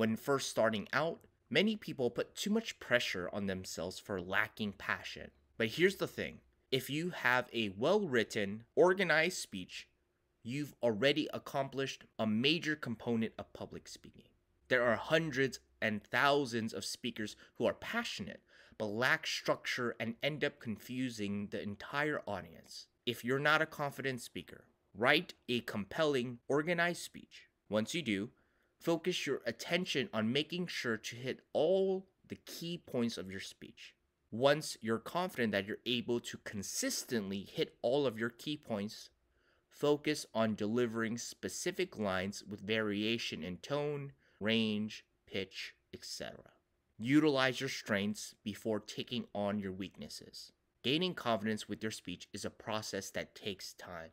When first starting out, many people put too much pressure on themselves for lacking passion. But here's the thing if you have a well written, organized speech, you've already accomplished a major component of public speaking. There are hundreds and thousands of speakers who are passionate but lack structure and end up confusing the entire audience. If you're not a confident speaker, write a compelling, organized speech. Once you do, focus your attention on making sure to hit all the key points of your speech. Once you're confident that you're able to consistently hit all of your key points, focus on delivering specific lines with variation in tone, range, pitch, etc. Utilize your strengths before taking on your weaknesses. Gaining confidence with your speech is a process that takes time.